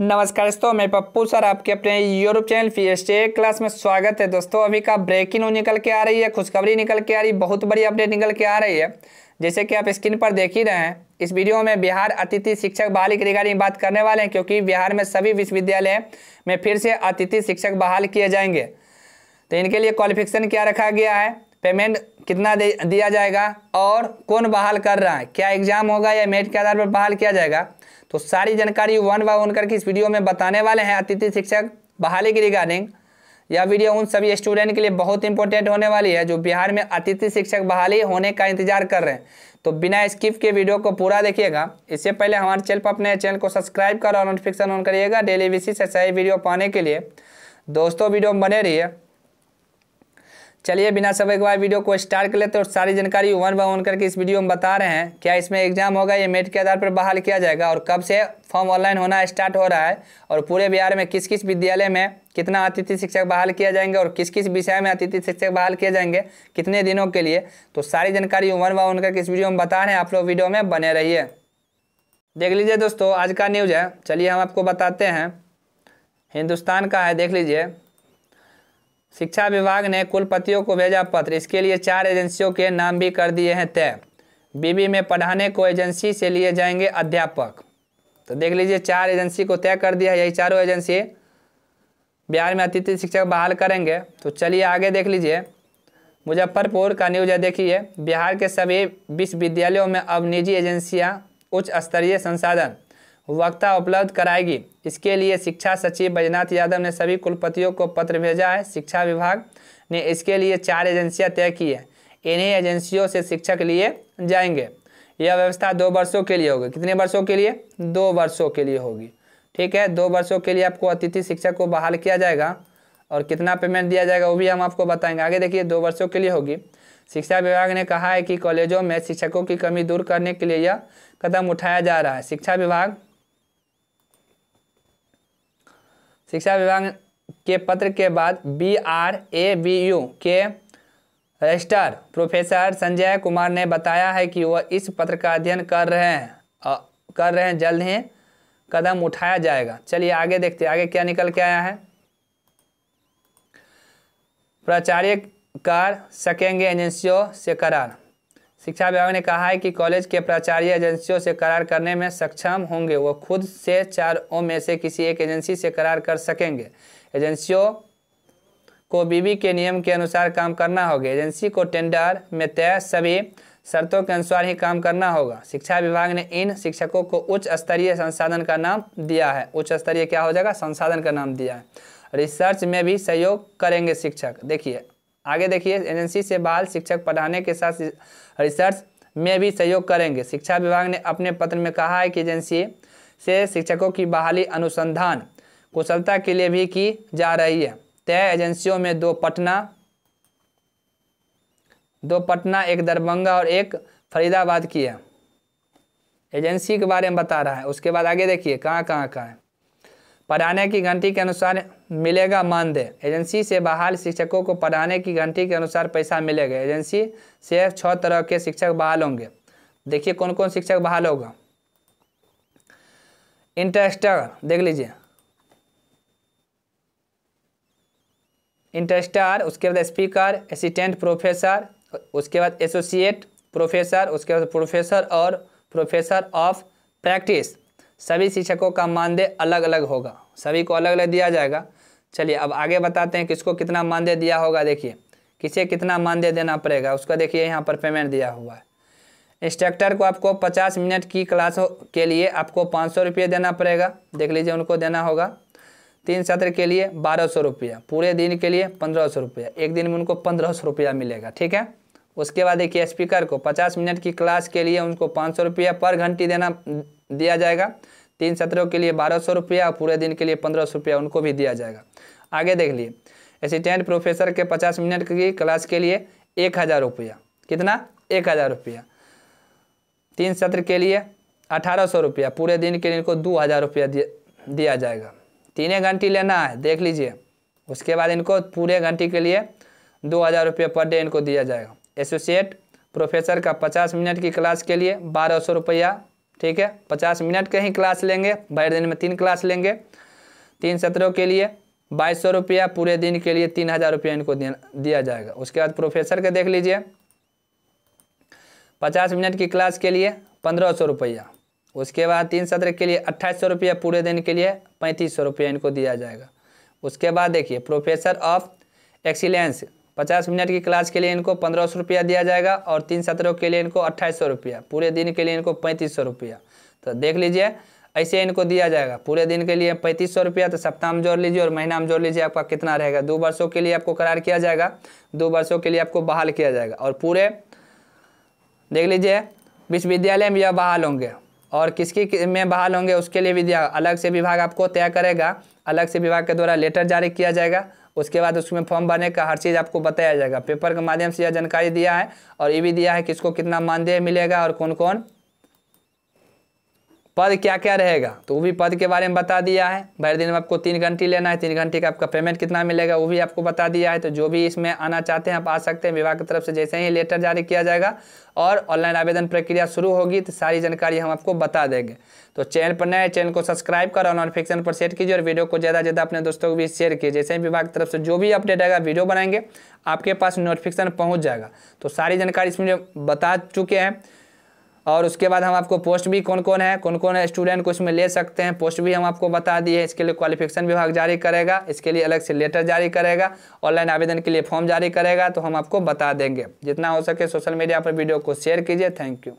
नमस्कार दोस्तों मैं पप्पू सर आपके अपने YouTube channel P S class में स्वागत है दोस्तों अभी का ब्रेकिंग न्यूज निकल के आ रही है खुशखबरी निकल के आ रही है बहुत बड़ी अपडेट निकल के आ रही है जैसे कि आप स्क्रीन पर देख ही रहे हैं इस वीडियो में बिहार अतिथि शिक्षक बहाली की रिगार्डिंग बात करने वाले हैं क्योंकि बिहार में सभी विश्वविद्यालय में फिर से अतिथि शिक्षक बहाल किए जाएंगे तो इनके लिए क्वालिफिकेशन क्या रखा गया है पेमेंट कितना दे दिया जाएगा और कौन बहाल कर रहा है क्या एग्जाम होगा या मेट के आधार पर बहाल किया जाएगा तो सारी जानकारी वन बाय वन करके इस वीडियो में बताने वाले हैं अतिथि शिक्षक बहाली के रिगार्डिंग यह वीडियो उन सभी स्टूडेंट के लिए बहुत इंपॉर्टेंट होने वाली है जो बिहार में अतिथि शिक्षक बहाली होने का इंतजार कर रहे हैं तो बिना स्किप के वीडियो को पूरा देखिएगा इससे पहले हमारे चैनल पर अपने चैनल को सब्सक्राइब कर और नोटिफिकेशन ऑन करिएगा डेली बेसिस से सही वीडियो पाने के लिए दोस्तों वीडियो बने बने रहिए चलिए बिना सब एक बार वीडियो को स्टार्ट कर लेते हैं और सारी जानकारी वन बाय वन करके इस वीडियो में बता रहे हैं क्या इसमें एग्जाम होगा ये मेट के आधार पर बहाल किया जाएगा और कब से फॉर्म ऑनलाइन होना स्टार्ट हो रहा है और पूरे बिहार में किस किस विद्यालय में कितना अतिथि शिक्षक बहाल किया जाएंगे और किस किस विषय में अतिथि शिक्षक बहाल किए जाएंगे कितने दिनों के लिए तो सारी जानकारी वन बाय वन करके इस वीडियो में बता रहे हैं आप लोग वीडियो में बने रहिए देख लीजिए दोस्तों आज का न्यूज़ है चलिए हम आपको बताते हैं हिंदुस्तान का है देख लीजिए शिक्षा विभाग ने कुलपतियों को भेजा पत्र इसके लिए चार एजेंसियों के नाम भी कर दिए हैं तय बीबी में पढ़ाने को एजेंसी से लिए जाएंगे अध्यापक तो देख लीजिए चार एजेंसी को तय कर दिया है यही चारों एजेंसी बिहार में अतिथि शिक्षक बहाल करेंगे तो चलिए आगे देख लीजिए मुजफ्फरपुर का न्यूज है देखिए बिहार के सभी विश्वविद्यालयों में अब निजी एजेंसियां उच्च स्तरीय संसाधन वक्ता उपलब्ध कराएगी इसके लिए शिक्षा सचिव बैजनाथ यादव ने सभी कुलपतियों को पत्र भेजा है शिक्षा विभाग ने इसके लिए चार एजेंसियां तय की है इन्हीं एजेंसियों से शिक्षक लिए जाएंगे यह व्यवस्था दो वर्षों के लिए होगी कितने वर्षों के लिए दो वर्षों के लिए होगी ठीक है दो वर्षों के लिए आपको अतिथि शिक्षक को बहाल किया जाएगा और कितना पेमेंट दिया जाएगा वो भी हम आपको बताएंगे आगे देखिए दो वर्षों के लिए होगी शिक्षा विभाग ने कहा है कि कॉलेजों में शिक्षकों की कमी दूर करने के लिए यह कदम उठाया जा रहा है शिक्षा विभाग शिक्षा विभाग के पत्र के बाद B R A B U के रजिस्ट्रार प्रोफेसर संजय कुमार ने बताया है कि वह इस पत्र का अध्ययन कर रहे हैं कर रहे हैं जल्द ही कदम उठाया जाएगा चलिए आगे देखते हैं आगे क्या निकल के आया है प्राचार्य कर सकेंगे एजेंसियों से करार शिक्षा विभाग ने कहा है कि कॉलेज के प्राचार्य एजेंसियों से करार करने में सक्षम होंगे वो खुद से चार ओ में से किसी एक एजेंसी से करार कर सकेंगे एजेंसियों को बीबी के नियम के अनुसार काम करना होगा एजेंसी को टेंडर में तय सभी शर्तों के अनुसार ही काम करना होगा शिक्षा विभाग ने इन शिक्षकों को उच्च स्तरीय संसाधन का नाम दिया है उच्च स्तरीय क्या हो जाएगा संसाधन का नाम दिया है रिसर्च में भी सहयोग करेंगे शिक्षक देखिए आगे देखिए एजेंसी से बाल शिक्षक पढ़ाने के साथ रिसर्च में भी सहयोग करेंगे शिक्षा विभाग ने अपने पत्र में कहा है कि एजेंसी से शिक्षकों की बहाली अनुसंधान कुशलता के लिए भी की जा रही है तय एजेंसियों में दो पटना दो पटना एक दरभंगा और एक फरीदाबाद की है एजेंसी के बारे में बता रहा है उसके बाद आगे देखिए कहाँ कहाँ कहाँ है पढ़ाने की घंटी के अनुसार मिलेगा मानदेय एजेंसी से बहाल शिक्षकों को पढ़ाने की घंटी के अनुसार पैसा मिलेगा एजेंसी से छः तरह के शिक्षक बहाल होंगे देखिए कौन कौन शिक्षक बहाल होगा इंटरेस्टर देख लीजिए इंटरेस्टर उसके बाद स्पीकर असिस्टेंट प्रोफेसर उसके बाद एसोसिएट प्रोफेसर उसके बाद प्रोफेसर और प्रोफेसर ऑफ प्रैक्टिस सभी शिक्षकों का मानदेय अलग अलग होगा सभी को अलग अलग दिया जाएगा चलिए अब आगे बताते हैं किसको कितना मानदेय दिया होगा देखिए किसे कितना मानदेय देना पड़ेगा उसका देखिए यहाँ पर पेमेंट दिया हुआ है इंस्ट्रक्टर को आपको पचास मिनट की क्लासों के लिए आपको पाँच सौ रुपये देना पड़ेगा देख लीजिए उनको देना होगा तीन सत्र के लिए बारह सौ पूरे दिन के लिए पंद्रह सौ एक दिन में उनको पंद्रह सौ रुपया मिलेगा ठीक है उसके बाद देखिए स्पीकर को पचास मिनट की क्लास के लिए उनको पाँच सौ रुपया पर घंटी देना दिया जाएगा तीन सत्रों के लिए बारह सौ रुपया और पूरे दिन के लिए पंद्रह सौ रुपया उनको भी दिया जाएगा आगे देख लिए असिस्टेंट प्रोफेसर के पचास मिनट की क्लास के लिए एक हज़ार रुपया कितना एक हज़ार रुपया तीन सत्र के लिए अठारह सौ रुपया पूरे दिन के लिए इनको दो हज़ार रुपया दिया जाएगा तीन घंटी लेना है देख लीजिए उसके बाद इनको पूरे घंटी के लिए दो हज़ार रुपये पर डे इनको दिया जाएगा एसोसिएट प्रोफेसर का पचास मिनट की क्लास के लिए बारह सौ रुपया ठीक है पचास मिनट के ही क्लास लेंगे भर दिन में तीन क्लास लेंगे तीन सत्रों के लिए बाईस सौ रुपया पूरे दिन के लिए तीन हज़ार रुपया इनको दिया जाएगा उसके बाद प्रोफेसर का देख लीजिए पचास मिनट की क्लास के लिए पंद्रह सौ रुपया उसके बाद तीन सत्र के लिए अट्ठाईस सौ रुपया पूरे दिन के लिए पैंतीस सौ रुपया इनको दिया जाएगा उसके बाद देखिए प्रोफेसर ऑफ एक्सीलेंस पचास मिनट की क्लास के लिए इनको पंद्रह सौ रुपया दिया जाएगा और तीन सत्रों के लिए इनको अट्ठाईस सौ रुपया पूरे दिन के लिए इनको पैंतीस सौ रुपया तो देख लीजिए ऐसे इनको दिया जाएगा पूरे दिन के लिए पैंतीस सौ रुपया तो सप्ताह में जोड़ लीजिए और महीना में जोड़ लीजिए आपका कितना रहेगा दो वर्षों के लिए आपको करार किया जाएगा दो वर्षों के लिए आपको बहाल किया जाएगा और पूरे देख लीजिए विश्वविद्यालय में यह बहाल होंगे और किसकी में बहाल होंगे उसके लिए भी अलग से विभाग आपको तय करेगा अलग से विभाग के द्वारा लेटर जारी किया जाएगा उसके बाद उसमें फॉर्म भरने का हर चीज़ आपको बताया जाएगा पेपर के माध्यम से यह जानकारी दिया है और ये भी दिया है कि इसको कितना मानदेय मिलेगा और कौन कौन पद क्या क्या रहेगा तो वो भी पद के बारे में बता दिया है भर दिन में आपको तीन घंटे लेना है तीन घंटे का आपका पेमेंट कितना मिलेगा वो भी आपको बता दिया है तो जो भी इसमें आना चाहते हैं आप आ सकते हैं विभाग की तरफ से जैसे ही लेटर जारी किया जाएगा और ऑनलाइन आवेदन प्रक्रिया शुरू होगी तो सारी जानकारी हम आपको बता देंगे तो चैनल पर नए चैनल को सब्सक्राइब करो नोटिफिकेशन पर सेट कीजिए और वीडियो को ज़्यादा से ज़्यादा अपने दोस्तों को भी शेयर कीजिए जैसे ही विभाग की तरफ से जो भी अपडेट आएगा वीडियो बनाएंगे आपके पास नोटिफिकेशन पहुँच जाएगा तो सारी जानकारी इसमें बता चुके हैं और उसके बाद हम आपको पोस्ट भी कौन कौन है कौन कौन स्टूडेंट को इसमें ले सकते हैं पोस्ट भी हम आपको बता दिए इसके लिए क्वालिफिकेशन विभाग जारी करेगा इसके लिए अलग से लेटर जारी करेगा ऑनलाइन आवेदन के लिए फॉर्म जारी करेगा तो हम आपको बता देंगे जितना हो सके सोशल मीडिया पर वीडियो को शेयर कीजिए थैंक यू